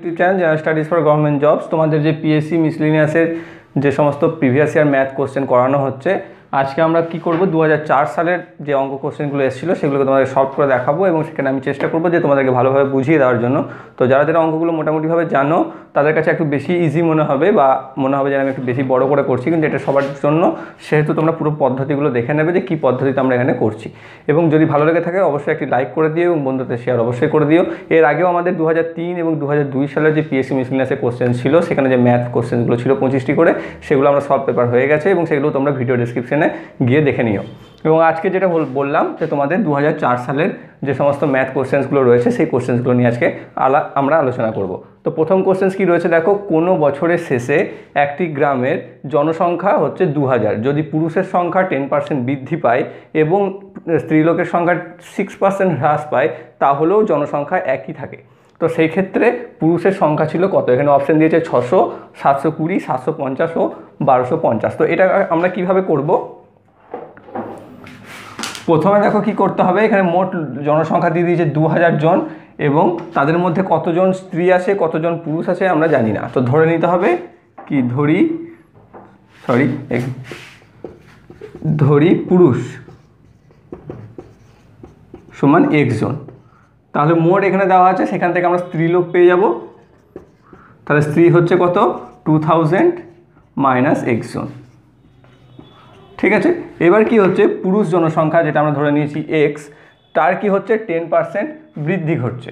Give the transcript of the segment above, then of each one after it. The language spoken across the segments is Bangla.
YouTube channel General Studies for Government Jobs তোমাদের যে পিএসসি মিসলিনিয়াসের যে সমস্ত প্রিভিয়াস ইয়ার ম্যাথ কোশ্চেন করানো হচ্ছে আজকে আমরা কি করব দু সালের যে অঙ্ক কোশ্চেনগুলো এসেছিলো সেগুলোকে তোমাদের সলভ করে দেখাবো এবং সেখানে আমি চেষ্টা করবো যে তোমাদেরকে ভালোভাবে বুঝিয়ে দেওয়ার জন্য তো যারা যারা অঙ্কগুলো মোটামুটিভাবে জানো তাদের কাছে একটু বেশি ইজি মনে হবে বা মনে হবে যে আমি একটু বেশি বড় করে করছি কিন্তু এটা সবার জন্য সেহেতু তোমরা পুরো পদ্ধতিগুলো দেখে নেবে যে কী পদ্ধতিতে আমরা এখানে করছি এবং যদি ভালো লেগে থাকে অবশ্যই একটি লাইক করে দিও এবং বন্ধুদের শেয়ার অবশ্যই করে দিও এর আগেও আমাদের দু এবং দু সালের যে পিএসসি মিসলিনাসের কোশ্চেন ছিল সেখানে যে ম্যাথ কোশ্চেনগুলো ছিল পঁচিশটি করে সেগুলো আমরা সব পেপার হয়ে গেছে এবং সেগুলো তোমরা ভিডিও ডিসক্রিপশানে গিয়ে দেখে নিও এবং আজকে যেটা বললাম যে তোমাদের দু সালের যে সমস্ত ম্যাথ কোশ্চেন্সগুলো রয়েছে সেই কোশ্চেন্সগুলো নিয়ে আজকে আলা আমরা আলোচনা করব তো প্রথম কোশ্চেন্স কি রয়েছে দেখো কোনো বছরের শেষে একটি গ্রামের জনসংখ্যা হচ্ছে দু যদি পুরুষের সংখ্যা টেন পার্সেন্ট বৃদ্ধি পায় এবং স্ত্রীলোকের সংখ্যা সিক্স পার্সেন্ট হ্রাস পায় তাহলেও জনসংখ্যা একই থাকে তো সেই ক্ষেত্রে পুরুষের সংখ্যা ছিল কত এখানে অপশান দিয়েছে ছশো সাতশো কুড়ি সাতশো পঞ্চাশ ও বারোশো পঞ্চাশ তো এটা আমরা কিভাবে করব প্রথমে দেখো কি করতে হবে এখানে মোট জনসংখ্যা দিয়ে দিয়েছে দু জন এবং তাদের মধ্যে কতজন স্ত্রী আছে কতজন পুরুষ আছে আমরা জানি না তো ধরে নিতে হবে কি ধরি সরি ধরি পুরুষ সমান একজন তাহলে মোট এখানে দেওয়া আছে সেখান থেকে আমরা স্ত্রী লোক পেয়ে যাব তাহলে স্ত্রী হচ্ছে কত টু থাউজেন্ড মাইনাস একজন ঠিক আছে এবার কি হচ্ছে পুরুষ জনসংখ্যা যেটা আমরা ধরে নিয়েছি এক্স তার কি হচ্ছে টেন পার্সেন্ট বৃদ্ধি ঘটছে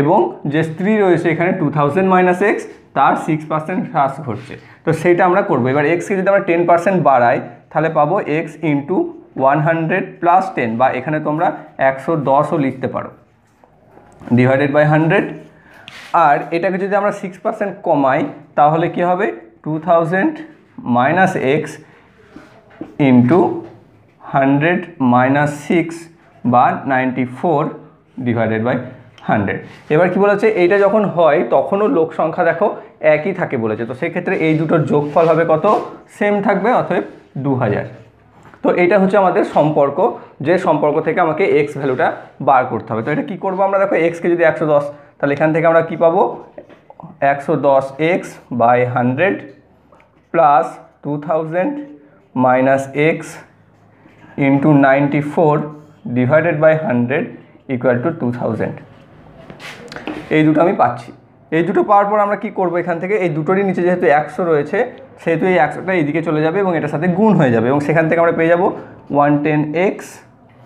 এবং যে স্ত্রী রয়েছে এখানে টু থাউজেন্ড মাইনাস এক্স তার সিক্স পার্সেন্ট হ্রাস ঘটছে তো সেটা আমরা করবো এবার এক্সকে যদি আমরা টেন পার্সেন্ট বাড়াই তাহলে পাবো x into one hundred plus ten বা এখানে তোমরা একশো দশও লিখতে পারো ডিভাইডেড বাই হান্ড্রেড আর এটাকে যদি আমরা সিক্স পার্সেন্ট কমাই তাহলে কি হবে two thousand minus x into hundred minus six বা ninety four divided by hundred এবার কি বলেছে এইটা যখন হয় তখনও লোক সংখ্যা দেখো একই থাকে বলেছে তো সেক্ষেত্রে এই দুটোর যোগফল হবে কত সেম থাকবে অথব দু হাজার তো এটা হচ্ছে আমাদের সম্পর্ক যে সম্পর্ক থেকে আমাকে এক্স ভ্যালুটা বার করতে হবে তো এটা কী করবো আমরা দেখো এক্সকে যদি একশো দশ তাহলে এখান থেকে আমরা কি পাবো একশো দশ x by hundred plus two thousand minus x into ninety four divided by hundred equal to two thousand এই দুটো আমি পাচ্ছি এই দুটো পাওয়ার পর আমরা কী করব এখান থেকে এই দুটোরই নিচে যেহেতু একশো রয়েছে সেহেতু এই একশোটা এইদিকে চলে যাবে এবং এটার সাথে গুণ হয়ে যাবে এবং সেখান থেকে আমরা পেয়ে যাবো ওয়ান টেন এক্স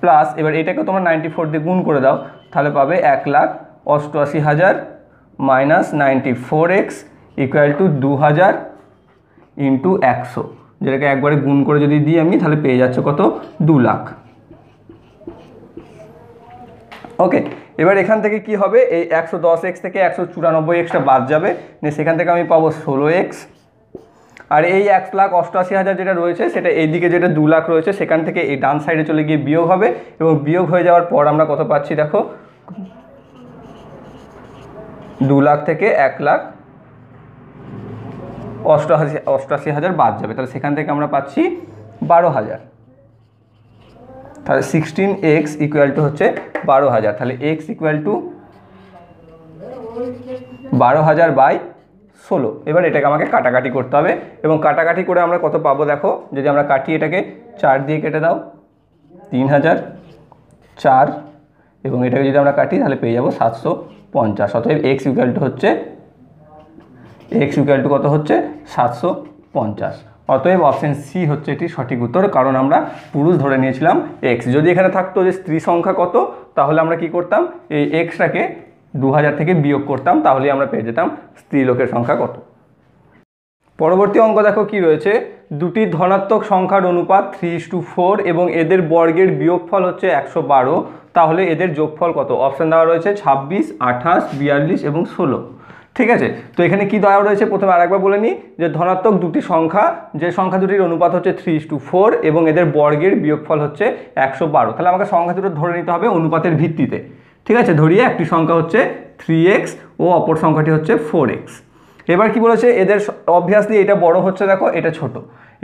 প্লাস এবার এটাকে তোমরা নাইনটি ফোর দিয়ে গুণ করে দাও তাহলে পাবে এক লাখ অষ্টআশি হাজার minus ninety four x equal to দু হাজার ইন্টু একশো যেটাকে একবারে গুণ করে যদি দিই আমি তাহলে পেয়ে যাচ্ছে কত দু লাখ ওকে এবার এখান থেকে কি হবে এই একশো দশ এক্স থেকে একশো চুরানব্বই এক্সটা বাদ যাবে সেখান থেকে আমি পাবো ষোলো এক্স আর এই এক লাখ অষ্টআশি হাজার যেটা রয়েছে সেটা এইদিকে যেটা দু লাখ রয়েছে সেখান থেকে এই ডান সাইডে চলে গিয়ে বিয়োগ হবে এবং বিয়োগ হয়ে যাওয়ার পর আমরা কত পাচ্ছি দেখো দু লাখ থেকে এক লাখ অষ্টআশি অষ্টআশি হাজার বাদ যাবে তাহলে সেখান থেকে আমরা পাচ্ছি বারো হাজার তাহলে সিক্সটিন এক্স ইকুয়াল টু হচ্ছে বারো হাজার তাহলে এক্স ইকুয়াল টু বারো হাজার বাই ষোলো এবার এটাকে আমাকে কাটাকাটি করতে হবে এবং কাটাকাটি করে আমরা কত পাবো দেখো যদি আমরা কাটি এটাকে চার দিয়ে কেটে দাও তিন হাজার চার এবং এটাকে যদি আমরা কাটি তাহলে পেয়ে যাবো সাতশো পঞ্চাশ অতএব এক্স ইকুয়াল টু হচ্ছে এক্স ইকুয়াল টু কত হচ্ছে সাতশো পঞ্চাশ অতএব অপশান সি হচ্ছে এটি সঠিক উত্তর কারণ আমরা পুরুষ ধরে নিয়েছিলাম এক্স যদি এখানে থাকতো যে স্ত্রী সংখ্যা কত তাহলে আমরা কি করতাম এই এক্সটাকে দু থেকে বিয়োগ করতাম তাহলে আমরা পেয়ে যেতাম স্ত্রী লোকের সংখ্যা কত পরবর্তী অঙ্ক দেখো কি রয়েছে দুটি ধনাত্মক সংখ্যার অনুপাত থ্রি টু ফোর এবং এদের বর্গের বিয়োগফল হচ্ছে একশো বারো তাহলে এদের যোগফল কত অপশান দেওয়া রয়েছে ছাব্বিশ আঠাশ বিয়াল্লিশ এবং ষোলো ঠিক আছে তো এখানে কি দয়া রয়েছে প্রথমে আরেকবার বলে নিই যে ধনাত্মক দুটি সংখ্যা যে সংখ্যা দুটির অনুপাত হচ্ছে থ্রি টু ফোর এবং এদের বর্গের বিয়োগফল হচ্ছে একশো বারো তাহলে আমাকে সংখ্যা দুটো ধরে নিতে হবে অনুপাতের ভিত্তিতে ঠিক আছে ধরিয়ে একটি সংখ্যা হচ্ছে থ্রি এক্স ও অপর সংখ্যাটি হচ্ছে ফোর এক্স এবার কি বলেছে এদের অভিয়াসলি এটা বড় হচ্ছে দেখো এটা ছোট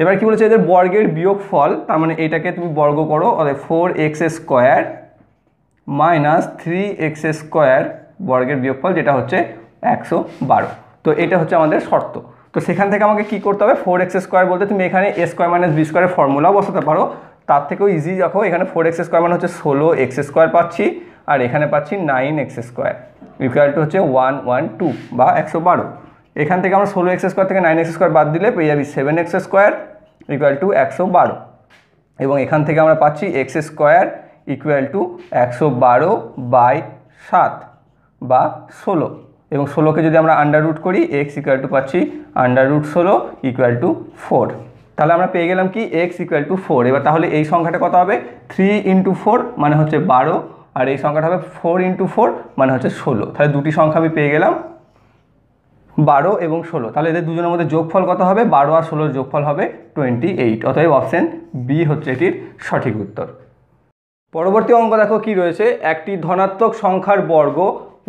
এবার কি বলেছে এদের বর্গের বিয়োগ ফল তার মানে এটাকে তুমি বর্গ করো অর্থাৎ four x square minus three x square বর্গের বিয়োগফল যেটা হচ্ছে একশো বারো তো এটা হচ্ছে আমাদের শর্ত তো সেখান থেকে আমাকে কি করতে হবে ফোর এক্স স্কোয়ার বলতে তুমি এখানে এ স্কোয়ার মাইনাস বি স্কোয়ারের ফর্মুলা বসাতে পারো তার থেকেও ইজি দেখো এখানে ফোর এক্স স্কোয়ার মানে হচ্ছে ষোলো এক্স স্কোয়ার পাচ্ছি আর এখানে পাচ্ছি nine x square equal to হচ্ছে ওয়ান ওয়ান টু বা একশো বারো এখান থেকে আমরা ষোলো এক্স স্কোয়ার থেকে নাইন এক্স স্কোয়ার বাদ দিলে পেয়ে যাবি seven x square equal to একশো বারো এবং এখান থেকে আমরা পাচ্ছি এক্স স্কোয়ার ইকুয়াল টু একশো বারো বাই সাত বা ষোলো এবং ষোলোকে যদি আমরা আন্ডার রুট করি এক্স ইকুয়াল টু পাচ্ছি আন্ডার রুট ষোলো ইকুয়াল টু ফোর তাহলে আমরা পেয়ে গেলাম কি এক্স ইকুয়াল টু ফোর এবার তাহলে এই সংখ্যাটা কত হবে থ্রি ইন্টু ফোর মানে হচ্ছে বারো আর এই সংখ্যাটা হবে ফোর ইন্টু ফোর মানে হচ্ছে ষোলো তাহলে দুটি সংখ্যা আমি পেয়ে গেলাম বারো এবং ষোলো তাহলে এদের দুজনের মধ্যে যোগফল কত হবে বারো আর ষোলোর যোগফল হবে টোয়েন্টি এইট অতএব অপশান বি হচ্ছে এটির সঠিক উত্তর পরবর্তী অঙ্ক দেখো কি রয়েছে একটি ধনাত্মক সংখ্যার বর্গ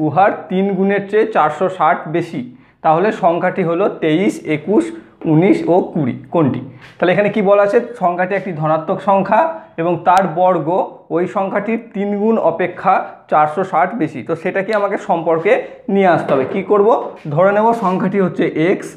উহার তিন গুণের চেয়ে চারশো ষাট বেশি তাহলে সংখ্যাটি হলো তেইশ একুশ উনিশ ও কুড়ি কোনটি তাহলে এখানে কি বলা আছে সংখ্যাটি একটি ধনাত্মক সংখ্যা এবং তার বর্গ ওই সংখ্যাটির তিন গুণ অপেক্ষা চারশো ষাট বেশি তো সেটাকে আমাকে সম্পর্কে নিয়ে আসতে হবে কী করব ধরে নেব সংখ্যাটি হচ্ছে এক্স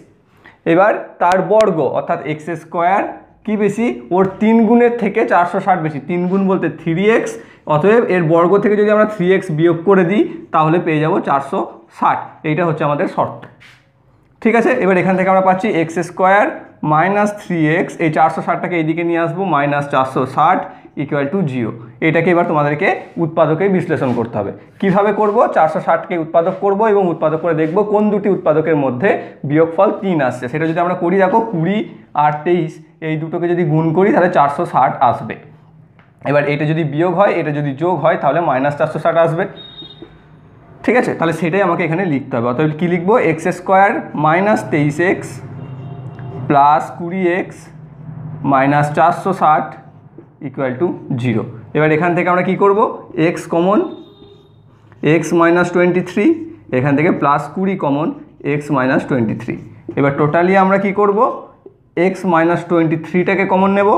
এবার তার বর্গ অর্থাৎ এক্স স্কোয়ার কি বেশি ওর তিন গুণের থেকে চারশো ষাট বেশি তিন গুণ বলতে থ্রি এক্স অতএব এর বর্গ থেকে যদি আমরা থ্রি এক্স বিয়োগ করে দিই তাহলে পেয়ে যাব চারশো ষাট এইটা হচ্ছে আমাদের শর্ত ঠিক আছে এবার এখান থেকে আমরা পাচ্ছি x square minus three x এই চারশো ষাটটাকে এইদিকে নিয়ে আসবো মাইনাস চারশো ষাট ইকুয়াল টু জিও এটাকে এবার তোমাদেরকে উৎপাদকে বিশ্লেষণ করতে হবে কিভাবে করব চারশো ষাটকে উৎপাদক করব এবং উৎপাদক করে দেখব কোন দুটি উৎপাদকের মধ্যে বিয়োগফল তিন আসছে সেটা যদি আমরা করি দেখো কুড়ি আর তেইশ এই দুটোকে যদি গুণ করি তাহলে চারশো ষাট আসবে এবার এটা যদি বিয়োগ হয় এটা যদি যোগ হয় তাহলে মাইনাস চারশো ষাট আসবে ঠিক আছে তাহলে সেটাই আমাকে এখানে লিখতে হবে অর্থাৎ কী লিখবো এক্স স্কোয়ার মাইনাস তেইশ এক্স প্লাস কুড়ি এক্স মাইনাস চারশো ষাট ইকুয়াল টু জিরো এবার এখান থেকে আমরা কি করব x common x minus twenty three এখান থেকে প্লাস কুড়ি common x minus twenty three এবার টোটালি আমরা কি করব এক্স মাইনাস টোয়েন্টি থ্রিটাকে কমন নেব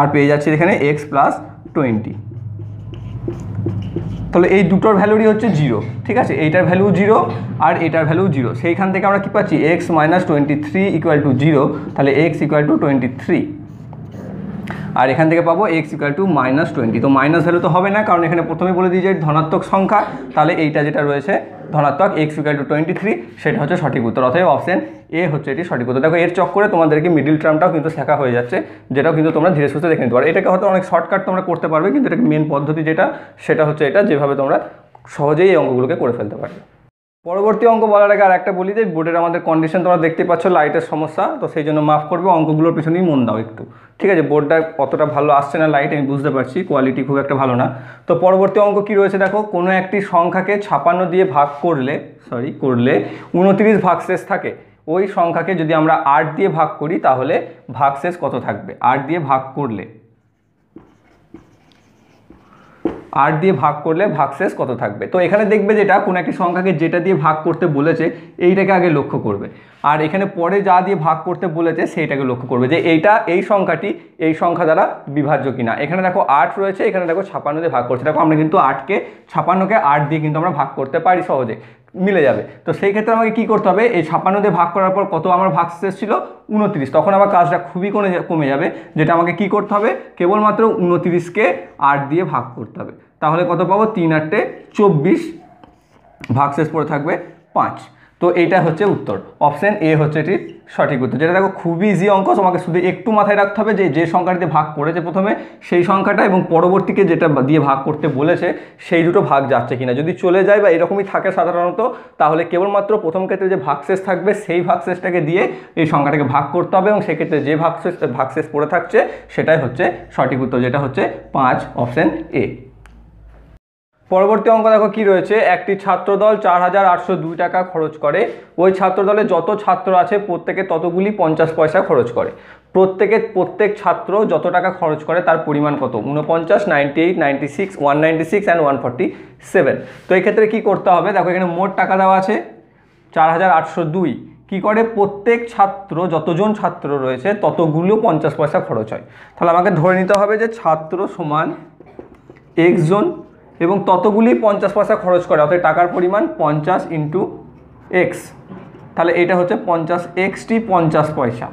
আর পেয়ে যাচ্ছি এখানে এক্স প্লাস টোয়েন্টি তাহলে এই দুটোর ভ্যালুরই হচ্ছে জিরো ঠিক আছে এইটার ভ্যালু জিরো আর এটার ভ্যালু জিরো সেইখান থেকে আমরা কী পাচ্ছি x minus twenty three equal to zero তাহলে x equal to twenty three আর এখান থেকে পাবো x equal to minus twenty তো মাইনাস ভ্যালু তো হবে না কারণ এখানে প্রথমে বলে দিই যে ধনাত্মক সংখ্যা তাহলে এইটা যেটা রয়েছে ধনাত্মক x equal to twenty three সেটা হচ্ছে সঠিক উত্তর অথবা অপশন এ হচ্ছে এটি সঠিক উত্তর দেখো এর চক্করে তোমাদেরকে মিডিল টার্মটাও কিন্তু শেখা হয়ে যাচ্ছে যেটাও কিন্তু তোমরা ধীরে সুস্থে দেখে নিতে পারো এটাকে হয়তো অনেক শর্টকাট তোমরা করতে পারবে কিন্তু এটাকে মেন পদ্ধতি যেটা সেটা হচ্ছে এটা যেভাবে তোমরা সহজেই এই অঙ্কগুলোকে করে ফেলতে পারবে পরবর্তী অঙ্ক বলার আগে আর একটা বলি যে বোর্ডের আমাদের কন্ডিশন তোমরা দেখতে পাচ্ছ লাইটের সমস্যা তো সেই জন্য মাফ করবে অঙ্কগুলোর পিছনেই মন দাও একটু ঠিক আছে বোর্ডটা অতটা ভালো আসছে না লাইট আমি বুঝতে পারছি কোয়ালিটি খুব একটা ভালো না তো পরবর্তী অঙ্ক কি রয়েছে দেখো কোনো একটি সংখ্যাকে ছাপান্ন দিয়ে ভাগ করলে সরি করলে উনত্রিশ ভাগশেষ থাকে ওই সংখ্যাকে যদি আমরা আট দিয়ে ভাগ করি তাহলে ভাগশেষ কত থাকবে আট দিয়ে ভাগ করলে আট দিয়ে ভাগ করলে ভাগ শেষ কত থাকবে তো এখানে দেখবে যেটা কোনো একটি সংখ্যাকে যেটা দিয়ে ভাগ করতে বলেছে এইটাকে আগে লক্ষ্য করবে আর এখানে পরে যা দিয়ে ভাগ করতে বলেছে সেইটাকে লক্ষ্য করবে যে এইটা এই সংখ্যাটি এই সংখ্যা দ্বারা বিভাজ্য কিনা এখানে দেখো আট রয়েছে এখানে দেখো ছাপান্ন দিয়ে ভাগ করছে দেখো আমরা কিন্তু আটকে ছাপান্নকে আট দিয়ে কিন্তু আমরা ভাগ করতে পারি সহজে মিলে যাবে তো সেই ক্ষেত্রে আমাকে কি করতে হবে এই ছাপ্পান্ন দিয়ে ভাগ করার পর কত আমার ভাগ শেষ ছিল উনত্রিশ তখন আমার কাজটা খুবই কমে কমে যাবে যেটা আমাকে কি করতে হবে কেবলমাত্র উনত্রিশকে আট দিয়ে ভাগ করতে হবে তাহলে কত পাবো তিন আটটে চব্বিশ ভাগ শেষ পড়ে থাকবে পাঁচ তো এইটা হচ্ছে উত্তর অপশান এ হচ্ছে এটির সঠিক উত্তর যেটা দেখো খুবই ইজি অঙ্ক তোমাকে শুধু একটু মাথায় রাখতে হবে যে যে সংখ্যাটিতে ভাগ করেছে প্রথমে সেই সংখ্যাটা এবং পরবর্তীকে যেটা দিয়ে ভাগ করতে বলেছে সেই দুটো ভাগ যাচ্ছে কিনা যদি চলে যায় বা এরকমই থাকে সাধারণত তাহলে কেবলমাত্র প্রথম ক্ষেত্রে যে ভাগশেষ থাকবে সেই ভাগশেষটাকে দিয়ে এই সংখ্যাটাকে ভাগ করতে হবে এবং সেক্ষেত্রে যে ভাগশেষ ভাগশেষ পড়ে থাকছে সেটাই হচ্ছে সঠিক উত্তর যেটা হচ্ছে পাঁচ অপশান এ পরবর্তী অঙ্ক দেখো কি রয়েছে একটি ছাত্রদল চার হাজার আটশো দুই টাকা খরচ করে ওই ছাত্রদলে যত ছাত্র আছে প্রত্যেকে ততগুলি পঞ্চাশ পয়সা খরচ করে প্রত্যেকে প্রত্যেক ছাত্র যত টাকা খরচ করে তার পরিমাণ কত উনপঞ্চাশ ninety eight ninety six one ninety six and one forty seven তো এক্ষেত্রে কী করতে হবে দেখো এখানে মোট টাকা দেওয়া আছে চার হাজার আটশো দুই কী করে প্রত্যেক ছাত্র যতজন ছাত্র রয়েছে ততগুলো পঞ্চাশ পয়সা খরচ হয় তাহলে আমাকে ধরে নিতে হবে যে ছাত্র সমান একজন এবং ততগুলি পঞ্চাশ পয়সা খরচ করে অর্থাৎ টাকার পরিমাণ পঞ্চাশ ইন্টু এক্স তাহলে এটা হচ্ছে পঞ্চাশ এক্সটি পঞ্চাশ পয়সা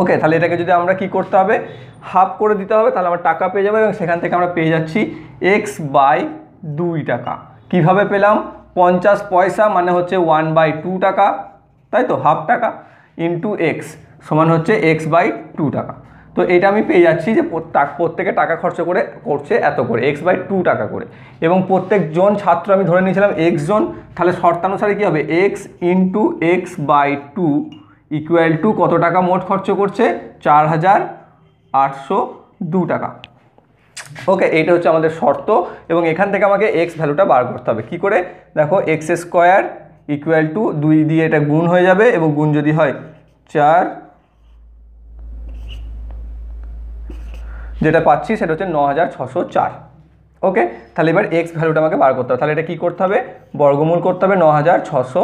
ওকে তাহলে এটাকে যদি আমরা কি করতে হবে হাফ করে দিতে হবে তাহলে আমরা টাকা পেয়ে যাবো এবং সেখান থেকে আমরা পেয়ে যাচ্ছি এক্স বাই দুই টাকা কিভাবে পেলাম পঞ্চাশ পয়সা মানে হচ্ছে ওয়ান বাই টু টাকা তাই তো হাফ টাকা ইন্টু এক্স সমান হচ্ছে এক্স বাই টু টাকা তো এটা আমি পেয়ে যাচ্ছি যে প্রত্যেকে টাকা খরচ করে করছে এত করে এক্স বাই টু টাকা করে এবং প্রত্যেকজন ছাত্র আমি ধরে নিয়েছিলাম এক্স জন তাহলে শর্তানুসারে কী হবে x into x by two equal to কত টাকা মোট খরচ করছে চার হাজার আটশো দু টাকা ওকে এইটা হচ্ছে আমাদের শর্ত এবং এখান থেকে আমাকে এক্স ভ্যালুটা বার করতে হবে কি করে দেখো এক্স স্কোয়ার ইকুয়াল টু দুই দিয়ে এটা গুণ হয়ে যাবে এবং গুণ যদি হয় চার যেটা পাচ্ছি সেটা হচ্ছে ন হাজার ওকে তাহলে এবার এক্স ভ্যালুটা আমাকে বার করতে হবে তাহলে এটা কী করতে হবে বর্গমূল করতে হবে ন হাজার ছশো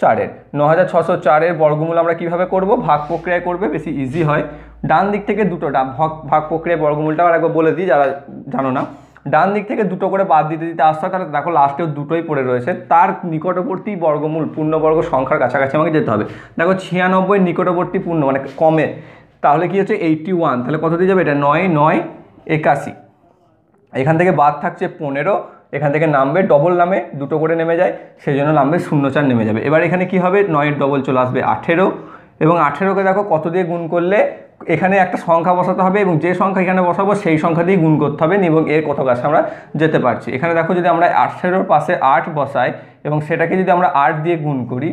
চারের ন হাজার ছশো চারের বর্গমূল আমরা কীভাবে করবো ভাগ প্রক্রিয়ায় করবে বেশি ইজি হয় ডান দিক থেকে দুটো ডান ভাগ ভাগ প্রক্রিয়ায় বর্গমূলটা আমার একবার বলে দিই যারা জানো না ডান দিক থেকে দুটো করে বাদ দিতে দিতে আসতে হয় তাহলে দেখো লাস্টেও দুটোই পড়ে রয়েছে তার নিকটবর্তী বর্গমূল পূর্ণবর্গ সংখ্যার কাছাকাছি আমাকে যেতে হবে দেখো ছিয়ানব্বই নিকটবর্তী পূর্ণ মানে কমে তাহলে কি হচ্ছে এইটটি ওয়ান তাহলে কত দিয়ে যাবে এটা নয় নয় একাশি এখান থেকে বাদ থাকছে পনেরো এখান থেকে নামবে ডবল নামে দুটো করে নেমে যায় সেই জন্য নামবে শূন্য চার নেমে যাবে এবার এখানে কি হবে নয়ের ডবল চলে আসবে আঠেরো এবং আঠেরোকে দেখো কত দিয়ে গুণ করলে এখানে একটা সংখ্যা বসাতে হবে এবং যে সংখ্যা এখানে বসাবো সেই সংখ্যা দিয়ে গুণ করতে হবে এবং এর কত কাছে আমরা যেতে পারছি এখানে দেখো যদি আমরা আঠেরোর পাশে আট বসাই এবং সেটাকে যদি আমরা আট দিয়ে গুণ করি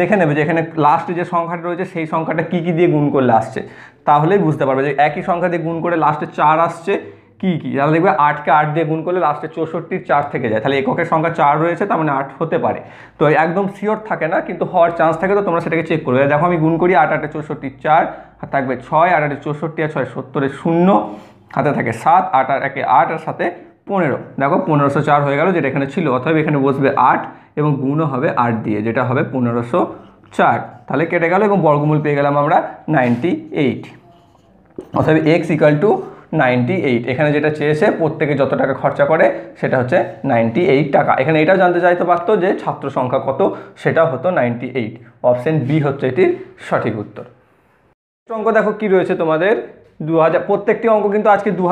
দেখে নেবে যে এখানে লাস্টে যে সংখ্যাটা রয়েছে সেই সংখ্যাটা কী কী দিয়ে গুণ করলে আসছে তাহলেই বুঝতে পারবে যে একই সংখ্যা দিয়ে গুণ করে লাস্টে চার আসছে কী কী তাহলে দেখবে আটকে আট দিয়ে গুণ করলে লাস্টে চৌষট্টির চার থেকে যায় তাহলে এককের সংখ্যা চার রয়েছে তার মানে আট হতে পারে তো একদম শিওর থাকে না কিন্তু হওয়ার চান্স থাকে তো তোমরা সেটাকে চেক করবে দেখো আমি গুণ করি আট আটে চৌষট্টি চার আর থাকবে ছয় আট আটে চৌষট্টি আর ছয় সত্তরে শূন্য হাতে থাকে সাত আট আর একে আট আর সাথে পনেরো দেখো পনেরোশো চার হয়ে গেল যেটা এখানে ছিল অথবা এখানে বসবে আট এবং গুণও হবে আট দিয়ে যেটা হবে পনেরোশো চার তাহলে কেটে গেল এবং বর্গমূল পেয়ে গেলাম আমরা নাইনটি এইট অর্থাৎ x equal to ninety eight এখানে যেটা চেয়েছে প্রত্যেকে যত টাকা খরচা করে সেটা হচ্ছে নাইনটি এইট টাকা এখানে এটাও জানতে চাইতে পারতো যে ছাত্র সংখ্যা কত সেটা হতো নাইনটি এইট অপশান বি হচ্ছে এটির সঠিক উত্তর অঙ্ক দেখো কি রয়েছে তোমাদের দু প্রত্যেকটি অঙ্ক কিন্তু আজকে দু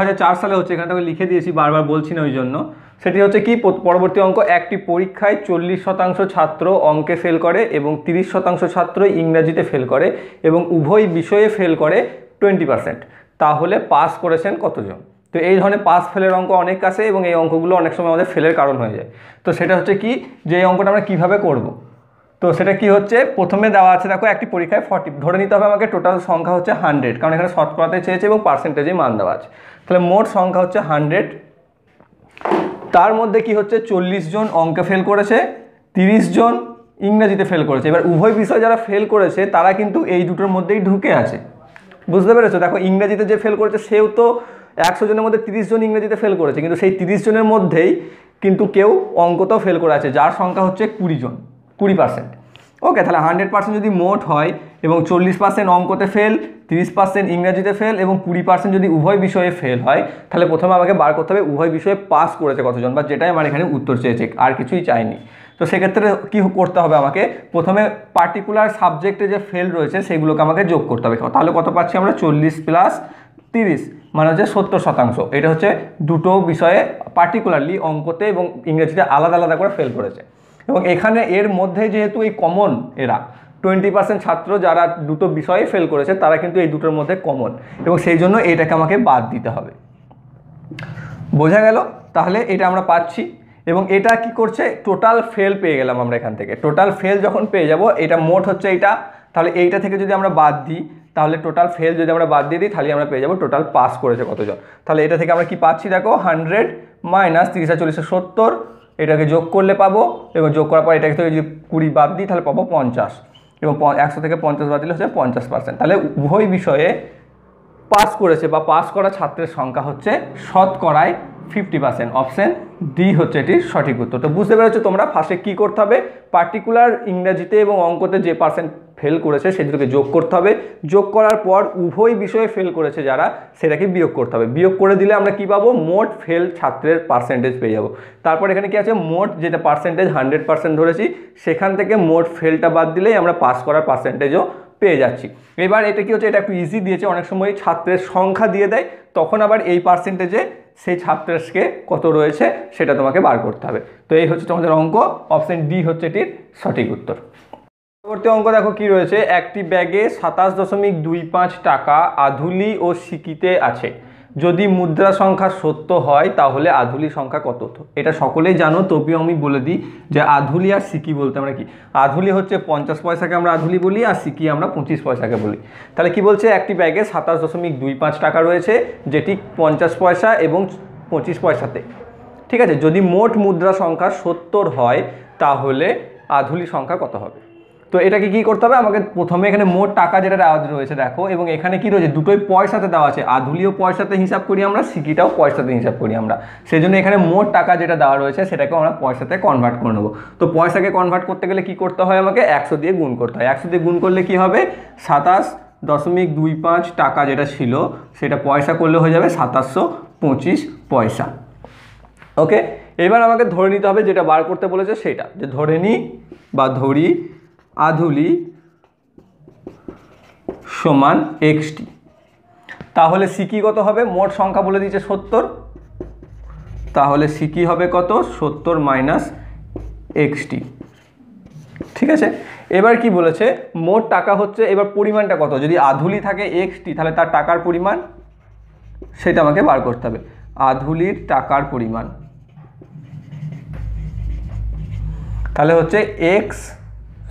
সালে হচ্ছে এখানে তোকে লিখে দিয়েছি বারবার বলছি না ওই জন্য সেটি হচ্ছে কি পরবর্তী অঙ্ক একটি পরীক্ষায় চল্লিশ শতাংশ ছাত্র অঙ্কে ফেল করে এবং তিরিশ শতাংশ ছাত্র ইংরাজিতে ফেল করে এবং উভয় বিষয়ে ফেল করে টোয়েন্টি পারসেন্ট তাহলে পাস করেছেন কতজন তো এই ধরনের পাস ফেলের অঙ্ক অনেক কাছে এবং এই অঙ্কগুলো অনেক সময় আমাদের ফেলের কারণ হয়ে যায় তো সেটা হচ্ছে কি যে এই অঙ্কটা আমরা কীভাবে করব। তো সেটা কি হচ্ছে প্রথমে দেওয়া আছে দেখো একটি পরীক্ষায় ফর্টি ধরে নিতে হবে আমাকে টোটাল সংখ্যা হচ্ছে হান্ড্রেড কারণ এখানে করাতে চেয়েছে এবং পার্সেন্টেজে মান দেওয়া আছে তাহলে মোট সংখ্যা হচ্ছে হান্ড্রেড তার মধ্যে কি হচ্ছে চল্লিশ জন অঙ্কে ফেল করেছে তিরিশ জন ইংরাজিতে ফেল করেছে এবার উভয় বিষয় যারা ফেল করেছে তারা কিন্তু এই দুটোর মধ্যেই ঢুকে আছে বুঝতে পেরেছো দেখো ইংরাজিতে যে ফেল করেছে সেও তো একশো জনের মধ্যে তিরিশ জন ইংরেজিতে ফেল করেছে কিন্তু সেই তিরিশ জনের মধ্যেই কিন্তু কেউ অঙ্কতেও ফেল করে আছে যার সংখ্যা হচ্ছে কুড়ি জন কুড়ি পার্সেন্ট ওকে তাহলে হান্ড্রেড পার্সেন্ট যদি মোট হয় এবং চল্লিশ পার্সেন্ট অঙ্কতে ফেল তিরিশ পার্সেন্ট ইংরাজিতে ফেল এবং কুড়ি পার্সেন্ট যদি উভয় বিষয়ে ফেল হয় তাহলে প্রথমে আমাকে বার করতে হবে উভয় বিষয়ে পাস করেছে কতজন বা যেটাই আমার এখানে উত্তর চেয়েছে আর কিছুই চাইনি তো সেক্ষেত্রে কী করতে হবে আমাকে প্রথমে পার্টিকুলার সাবজেক্টে যে ফেল রয়েছে সেগুলোকে আমাকে যোগ করতে হবে তাহলে কত পাচ্ছি আমরা চল্লিশ প্লাস তিরিশ মানে হচ্ছে সত্তর শতাংশ এটা হচ্ছে দুটো বিষয়ে পার্টিকুলারলি অঙ্কতে এবং ইংরেজিতে আলাদা আলাদা করে ফেল করেছে এবং এখানে এর মধ্যে যেহেতু এই কমন এরা টোয়েন্টি পার্সেন্ট ছাত্র যারা দুটো বিষয়ে ফেল করেছে তারা কিন্তু এই দুটোর মধ্যে কমন এবং সেই জন্য এটাকে আমাকে বাদ দিতে হবে বোঝা গেল তাহলে এটা আমরা পাচ্ছি এবং এটা কি করছে টোটাল ফেল পেয়ে গেলাম আমরা এখান থেকে টোটাল ফেল যখন পেয়ে যাব এটা মোট হচ্ছে এটা তাহলে এইটা থেকে যদি আমরা বাদ দিই তাহলে টোটাল ফেল যদি আমরা বাদ দিয়ে দিই তাহলে আমরা পেয়ে যাবো টোটাল পাস করেছে কতজন তাহলে এটা থেকে আমরা কি পাচ্ছি দেখো হান্ড্রেড মাইনাস তিরিশ চল্লিশে সত্তর এটাকে যোগ করলে পাবো এবং যোগ করার পর এটাকে থেকে যদি কুড়ি বাদ দিই তাহলে পাবো পঞ্চাশ এবং একশো থেকে পঞ্চাশ বাতিল হচ্ছে পঞ্চাশ পার্সেন্ট তাহলে উভয় বিষয়ে পাস করেছে বা পাস করা ছাত্রের সংখ্যা হচ্ছে শতকরায় ফিফটি পার্সেন্ট অপশান ডি হচ্ছে এটির সঠিক উত্তর তো বুঝতে পেরেছো তোমরা ফার্স্টে কী করতে হবে পার্টিকুলার ইংরাজিতে এবং অঙ্কতে যে পার্সেন্ট ফেল করেছে সেগুলোকে যোগ করতে হবে যোগ করার পর উভয় বিষয়ে ফেল করেছে যারা সেটাকে বিয়োগ করতে হবে বিয়োগ করে দিলে আমরা কি পাবো মোট ফেল ছাত্রের পার্সেন্টেজ পেয়ে যাবো তারপর এখানে কি আছে মোট যেটা পার্সেন্টেজ হান্ড্রেড পার্সেন্ট ধরেছি সেখান থেকে মোট ফেলটা বাদ দিলেই আমরা পাস করার পার্সেন্টেজও পেয়ে যাচ্ছি এবার এটা কি হচ্ছে এটা একটু ইজি দিয়েছে অনেক সময় ছাত্রের সংখ্যা দিয়ে দেয় তখন আবার এই পার্সেন্টেজে সেই ছাত্রাসকে কত রয়েছে সেটা তোমাকে বার করতে হবে তো এই হচ্ছে তোমাদের অঙ্ক অপশান ডি হচ্ছে এটির সঠিক উত্তর পরবর্তী অঙ্ক দেখো কি রয়েছে একটি ব্যাগে সাতাশ দশমিক দুই পাঁচ টাকা আধুলি ও সিকিতে আছে যদি মুদ্রা সংখ্যা সত্য হয় তাহলে আধুলি সংখ্যা কত এটা সকলেই জানো তবুও আমি বলে দিই যে আধুলি আর সিকি বলতে আমরা কি আধুলি হচ্ছে পঞ্চাশ পয়সাকে আমরা আধুলি বলি আর সিকি আমরা পঁচিশ পয়সাকে বলি তাহলে কি বলছে একটি ব্যাগে সাতাশ দশমিক দুই পাঁচ টাকা রয়েছে যেটি পঞ্চাশ পয়সা এবং পঁচিশ পয়সাতে ঠিক আছে যদি মোট মুদ্রা সংখ্যা সত্তর হয় তাহলে আধুলি সংখ্যা কত হবে তো এটাকে কি করতে হবে আমাকে প্রথমে এখানে মোট টাকা যেটা দেওয়া রয়েছে দেখো এবং এখানে কি রয়েছে দুটোই পয়সাতে দেওয়া আছে আধুলিও পয়সাতে হিসাব করি আমরা সিকিটাও পয়সাতে হিসাব করি আমরা সেই জন্য এখানে মোট টাকা যেটা দেওয়া রয়েছে সেটাকে আমরা পয়সাতে কনভার্ট করে নেবো তো পয়সাকে কনভার্ট করতে গেলে কি করতে হয় আমাকে একশো দিয়ে গুণ করতে হয় একশো দিয়ে গুণ করলে কি হবে সাতাশ দশমিক দুই পাঁচ টাকা যেটা ছিল সেটা পয়সা করলে হয়ে যাবে সাতাশশো পঁচিশ পয়সা ওকে এবার আমাকে ধরে নিতে হবে যেটা বার করতে বলেছে সেটা যে ধরে নিই বা ধরি আধুলি সমান এক্সটি তাহলে সিকি কত হবে মোট সংখ্যা বলে দিয়েছে সত্তর তাহলে সিকি হবে কত সত্তর মাইনাস এক্সটি ঠিক আছে এবার কি বলেছে মোট টাকা হচ্ছে এবার পরিমাণটা কত যদি আধুলি থাকে এক্সটি তাহলে তার টাকার পরিমাণ সেটা আমাকে বার করতে হবে আধুলির টাকার পরিমাণ তাহলে হচ্ছে এক্স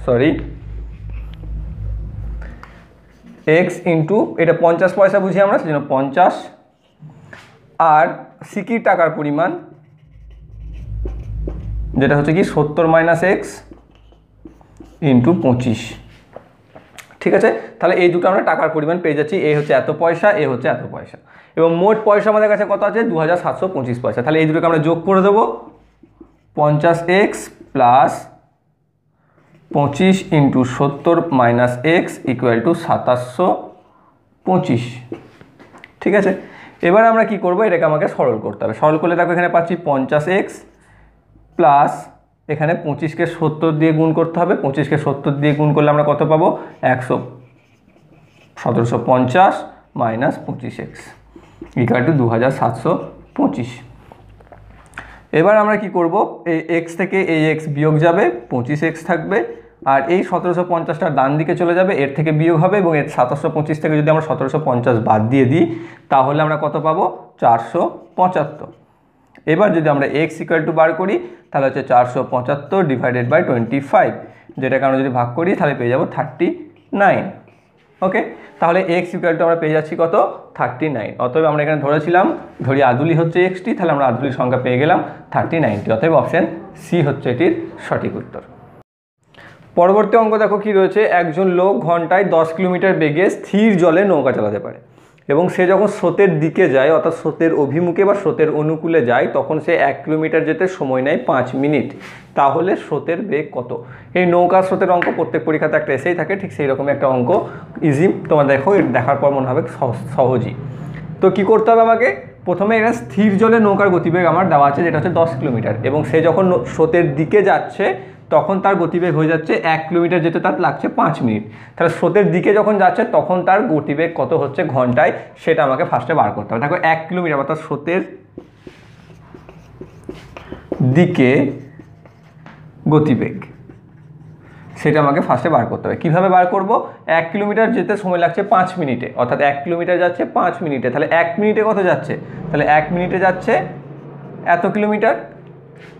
সরি এক্স ইন্টু এটা পঞ্চাশ পয়সা বুঝি আমরা সেজন্য পঞ্চাশ আর সিকির টাকার পরিমাণ যেটা হচ্ছে কি সত্তর মাইনাস এক্স ইন্টু পঁচিশ ঠিক আছে তাহলে এই দুটো আমরা টাকার পরিমাণ পেয়ে যাচ্ছি এ হচ্ছে এত পয়সা এ হচ্ছে এত পয়সা এবং মোট পয়সা আমাদের কাছে কত আছে দু পয়সা তাহলে এই দুটোকে আমরা যোগ করে দেবো পঞ্চাশ এক্স প্লাস পঁচিশ ইন্টু সত্তর মাইনাস এক্স ইকুয়াল টু সাতাশশো পঁচিশ ঠিক আছে এবার আমরা কি করব এটাকে আমাকে সরল করতে হবে সরল করলে দেখো এখানে পাচ্ছি পঞ্চাশ এক্স প্লাস এখানে পঁচিশকে সত্তর দিয়ে গুণ করতে হবে পঁচিশকে সত্তর দিয়ে গুণ করলে আমরা কত পাবো একশো সতেরোশো পঞ্চাশ মাইনাস পঁচিশ এক্স ইকাল টু দু হাজার সাতশো পঁচিশ এবার আমরা কি করব এই এক্স থেকে এই এক্স বিয়োগ যাবে পঁচিশ এক্স থাকবে আর এই সতেরোশো পঞ্চাশটা ডান দিকে চলে যাবে এর থেকে বিয়োগ হবে এবং এর সাতাশশো পঁচিশ থেকে যদি আমরা সতেরোশো পঞ্চাশ বাদ দিয়ে দিই তাহলে আমরা কত পাবো চারশো পঁচাত্তর এবার যদি আমরা এক্স ইকুয়াল টু বার করি তাহলে হচ্ছে চারশো পঁচাত্তর ডিভাইডেড বাই টোয়েন্টি ফাইভ যেটাকে আমরা যদি ভাগ করি তাহলে পেয়ে যাবো থার্টি নাইন ওকে তাহলে এক্স ইকুয়াল টু আমরা পেয়ে যাচ্ছি কত থার্টি নাইন অতএব আমরা এখানে ধরেছিলাম ধরি আদুলি হচ্ছে এক্সটি তাহলে আমরা আদুলির সংখ্যা পেয়ে গেলাম থার্টি নাইনটি অতএব অপশান সি হচ্ছে এটির সঠিক উত্তর পরবর্তী অঙ্ক দেখো কি রয়েছে একজন লোক ঘন্টায় দশ কিলোমিটার বেগে স্থির জলে নৌকা চালাতে পারে এবং সে যখন স্রোতের দিকে যায় অর্থাৎ স্রোতের অভিমুখে বা স্রোতের অনুকূলে যায় তখন সে এক কিলোমিটার যেতে সময় নেয় পাঁচ মিনিট তাহলে স্রোতের বেগ কত এই নৌকা স্রোতের অঙ্ক প্রত্যেক পরীক্ষাতে একটা এসেই থাকে ঠিক সেই রকম একটা অঙ্ক ইজি তোমার দেখো দেখার পর মনে হবে সহজই তো কি করতে হবে আমাকে প্রথমে এটা স্থির জলে নৌকার গতিবেগ আমার দেওয়া আছে যেটা হচ্ছে দশ কিলোমিটার এবং সে যখন স্রোতের দিকে যাচ্ছে তখন তার গতিবেগ হয়ে যাচ্ছে এক কিলোমিটার যেতে তার লাগছে পাঁচ মিনিট তাহলে স্রোতের দিকে যখন যাচ্ছে তখন তার গতিবেগ কত হচ্ছে ঘন্টায় সেটা আমাকে ফার্স্টে বার করতে হবে দেখো এক কিলোমিটার অর্থাৎ স্রোতের দিকে গতিবেগ সেটা আমাকে ফার্স্টে বার করতে হবে কীভাবে বার করব এক কিলোমিটার যেতে সময় লাগছে পাঁচ মিনিটে অর্থাৎ এক কিলোমিটার যাচ্ছে পাঁচ মিনিটে তাহলে এক মিনিটে কত যাচ্ছে তাহলে এক মিনিটে যাচ্ছে এত kilometre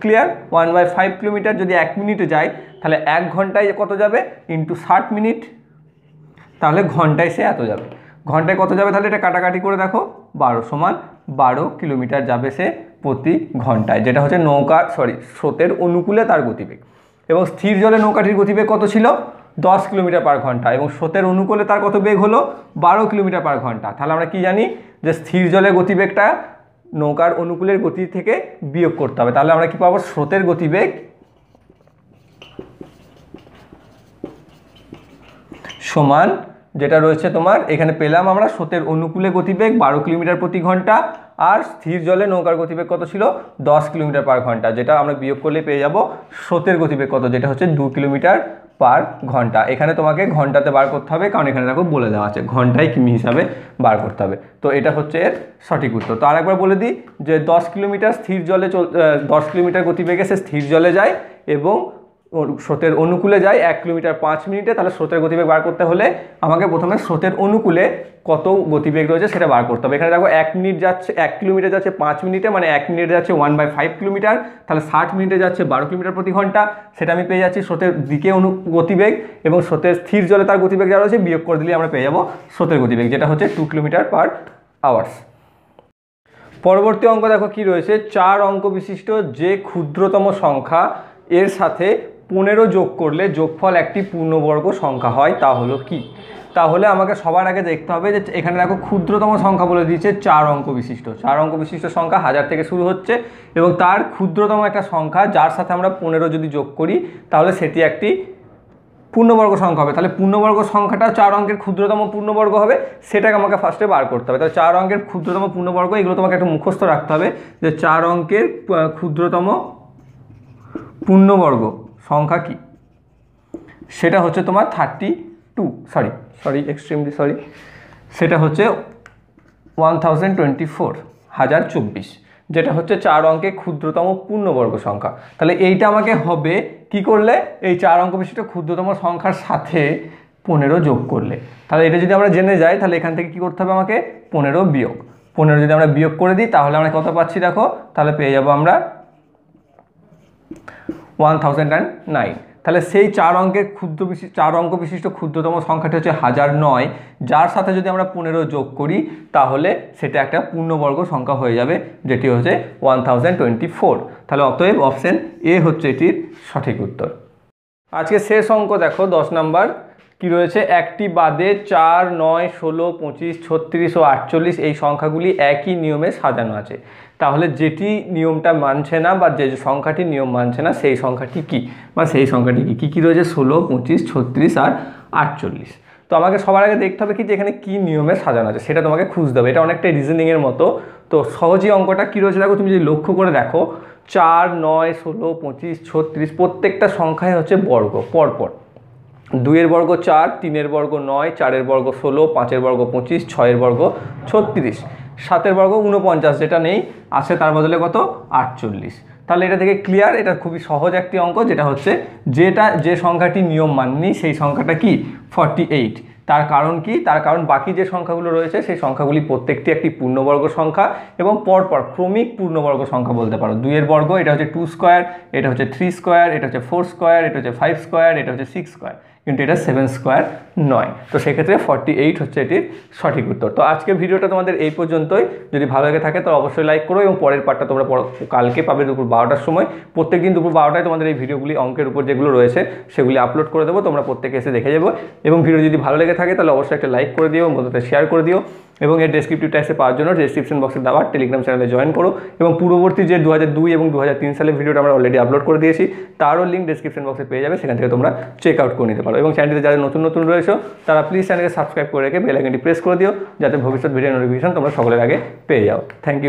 clear one by five kilometre যদি এক মিনিটে যায় তাহলে এক ঘন্টায় কত যাবে ইন্টু ষাট মিনিট তাহলে ঘন্টায় সে এত যাবে ঘন্টায় কত যাবে তাহলে এটা কাটাকাটি করে দেখো বারো সমান বারো কিলোমিটার যাবে সে প্রতি ঘন্টায় যেটা হচ্ছে নৌকা সরি স্রোতের অনুকূলে তার গতিবেগ এবং স্থির জলে নৌকাটির গতিবেগ কত ছিল দশ কিলোমিটার পার ঘন্টা এবং স্রোতের অনুকূলে তার কত বেগ হলো বারো কিলোমিটার পার ঘন্টা তাহলে আমরা কি জানি যে স্থির জলে গতিবেগটা নৌকার অনুকূলের গতি থেকে বিয়োগ করতে হবে তাহলে আমরা কি পাবো স্রোতের গতিবেগ সমান যেটা রয়েছে তোমার এখানে পেলাম আমরা স্রোতের অনুকূলে গতিবেগ বারো কিলোমিটার প্রতি ঘন্টা আর স্থির জলে নৌকার গতিবেগ কত ছিল দশ কিলোমিটার পার ঘন্টা যেটা আমরা বিয়োগ করলে পেয়ে যাব স্রোতের গতিবেগ কত যেটা হচ্ছে দু কিলোমিটার পার ঘন্টা এখানে তোমাকে ঘন্টাতে বার করতে হবে কারণ এখানে দেখো বলে দেওয়া আছে ঘন্টায় কিমি হিসাবে বার করতে হবে তো এটা হচ্ছে এর সঠিক উত্তর তো আরেকবার বলে দিই যে দশ কিলোমিটার স্থির জলে চল দশ কিলোমিটার গতিবেগে সে স্থির জলে যায় এবং স্রোতের অনুকূলে যায় এক কিলোমিটার পাঁচ মিনিটে তাহলে স্রোতের গতিবেগ বার করতে হলে আমাকে প্রথমে স্রোতের অনুকূলে কত গতিবেগ রয়েছে সেটা বার করতে হবে এখানে দেখো এক মিনিট যাচ্ছে এক কিলোমিটার যাচ্ছে পাঁচ মিনিটে মানে এক মিনিটে যাচ্ছে ওয়ান বাই ফাইভ কিলোমিটার তাহলে ষাট মিনিটে যাচ্ছে বারো কিলোমিটার প্রতি ঘন্টা সেটা আমি পেয়ে যাচ্ছি স্রোতের দিকে অনু গতিবেগ এবং স্রোতের স্থির জলে তার গতিবেগ যা রয়েছে বিয়োগ করে দিলে আমরা পেয়ে যাবো স্রোতের গতিবেগ যেটা হচ্ছে টু কিলোমিটার পার আওয়ার্স পরবর্তী অঙ্ক দেখো কি রয়েছে চার অঙ্ক বিশিষ্ট যে ক্ষুদ্রতম সংখ্যা এর সাথে পনেরো যোগ করলে যোগফল একটি পূর্ণবর্গ সংখ্যা হয় তা হলো কি তাহলে আমাকে সবার আগে দেখতে হবে যে এখানে দেখো ক্ষুদ্রতম সংখ্যা বলে দিয়েছে চার অঙ্ক বিশিষ্ট চার অঙ্ক বিশিষ্ট সংখ্যা হাজার থেকে শুরু হচ্ছে এবং তার ক্ষুদ্রতম একটা সংখ্যা যার সাথে আমরা পনেরো যদি যোগ করি তাহলে সেটি একটি পূর্ণবর্গ সংখ্যা হবে তাহলে পূর্ণবর্গ সংখ্যাটা চার অঙ্কের ক্ষুদ্রতম পূর্ণবর্গ হবে সেটাকে আমাকে ফার্স্টে বার করতে হবে তাহলে চার অঙ্কের ক্ষুদ্রতম পূর্ণবর্গ এগুলো তোমাকে একটা মুখস্থ রাখতে হবে যে চার অঙ্কের ক্ষুদ্রতম পূর্ণবর্গ সংখ্যা কি সেটা হচ্ছে তোমার thirty two sorry sorry extremely sorry সেটা হচ্ছে ওয়ান থাউজেন্ড টোয়েন্টি ফোর হাজার চব্বিশ যেটা হচ্ছে চার অঙ্কে ক্ষুদ্রতম পূর্ণবর্গ সংখ্যা তাহলে এইটা আমাকে হবে কি করলে এই চার অঙ্ক বিশিষ্ট ক্ষুদ্রতম সংখ্যার সাথে পনেরো যোগ করলে তাহলে এটা যদি আমরা জেনে যাই তাহলে এখান থেকে কি করতে হবে আমাকে পনেরো বিয়োগ পনেরো যদি আমরা বিয়োগ করে দিই তাহলে আমরা কত পাচ্ছি দেখো তাহলে পেয়ে যাবো আমরা ওয়ান নাইন তাহলে সেই চার অঙ্কের ক্ষুদ্র বিশিষ্ট চার অঙ্ক বিশিষ্ট ক্ষুদ্রতম সংখ্যাটি হচ্ছে হাজার নয় যার সাথে যদি আমরা পনেরো যোগ করি তাহলে সেটা একটা পূর্ণবর্গ সংখ্যা হয়ে যাবে যেটি হচ্ছে ওয়ান টোয়েন্টি ফোর তাহলে অতএব অপশান এ হচ্ছে এটির সঠিক উত্তর আজকে শেষ অঙ্ক দেখো দশ নাম্বার কি রয়েছে একটি বাদে চার নয় ষোলো পঁচিশ ছত্রিশ ও আটচল্লিশ এই সংখ্যাগুলি একই নিয়মে সাজানো আছে তাহলে যেটি নিয়মটা মানছে না বা যে সংখ্যাটি নিয়ম মানছে না সেই সংখ্যাটি কি বা সেই সংখ্যাটি কি কী কী রয়েছে ষোলো পঁচিশ ছত্রিশ আর আটচল্লিশ তো আমাকে সবার আগে দেখতে হবে কি যে এখানে কী নিয়মে সাজানো আছে সেটা তোমাকে খুঁজতে হবে এটা অনেকটা রিজনিংয়ের মতো তো সহজেই অঙ্কটা কী রয়েছে দেখো তুমি যদি লক্ষ্য করে দেখো চার নয় ষোলো পঁচিশ ছত্রিশ প্রত্যেকটা সংখ্যায় হচ্ছে বর্গ পরপর দুইয়ের বর্গ চার তিনের বর্গ নয় চারের বর্গ ষোলো পাঁচের বর্গ পঁচিশ ছয়ের বর্গ ছত্রিশ সাতের বর্গ উনপঞ্চাশ যেটা নেই আছে তার বদলে কত আটচল্লিশ তাহলে এটা থেকে ক্লিয়ার এটা খুবই সহজ একটি অঙ্ক যেটা হচ্ছে যেটা যে সংখ্যাটি নিয়ম মাননি সেই সংখ্যাটা কি ফর্টি এইট তার কারণ কি তার কারণ বাকি যে সংখ্যাগুলো রয়েছে সেই সংখ্যাগুলি প্রত্যেকটি একটি পূর্ণবর্গ সংখ্যা এবং পরপর ক্রমিক পূর্ণবর্গ সংখ্যা বলতে পারো দুইয়ের বর্গ এটা হচ্ছে টু স্কোয়ার এটা হচ্ছে থ্রি স্কোয়ার এটা হচ্ছে ফোর স্কোয়ার এটা হচ্ছে ফাইভ স্কোয়ার এটা হচ্ছে সিক্স স্কোয়ার কিন্তু এটা সেভেন স্কোয়ার নয় তো সেক্ষেত্রে ফর্টি এইট হচ্ছে এটির সঠিক উত্তর তো আজকের ভিডিওটা তোমাদের এই পর্যন্তই যদি ভালো লাগে থাকে তো অবশ্যই লাইক করো এবং পরের পার্টটা তোমরা কালকে পাবে দুপুর বারোটার সময় প্রত্যেক দিন দুপুর বারোটায় তোমাদের এই ভিডিওগুলি অঙ্কের উপর যেগুলো রয়েছে সেগুলি আপলোড করে দেবো তোমরা প্রত্যেকে এসে দেখে যাবো এবং ভিডিও যদি ভালো লেগে থাকে তাহলে অবশ্যই একটা লাইক করে দিও বন্ধুদের শেয়ার করে দিও এবং এর ডেসক্রিপটিভ টাইসে পাওয়ার জন্য ডেসক্রিপশন বক্সে দেওয়া টেলিগ্রাম চ্যানেলে জয়েন করো এবং পূর্ববর্তী যে দু এবং দু সালের ভিডিওটা আমরা অলরেডি আপলোড করে দিয়েছি তারও লিঙ্ক ডেসক্রিপশন বক্সে পেয়ে যাবে সেখান থেকে তোমরা চেক আউট করে নিতে পারো এবং চ্যানেলটিতে যারা নতুন নতুন রয়েছে তারা প্লিজ চ্যানেলকে সাবস্ক্রাইব করে রেখে বেলাইকনটি প্রেস করে দিও যাতে ভবিষ্যৎ ভিডিও নোটিফিকেশন তোমরা সকলের আগে পেয়ে যাও থ্যাংক ইউ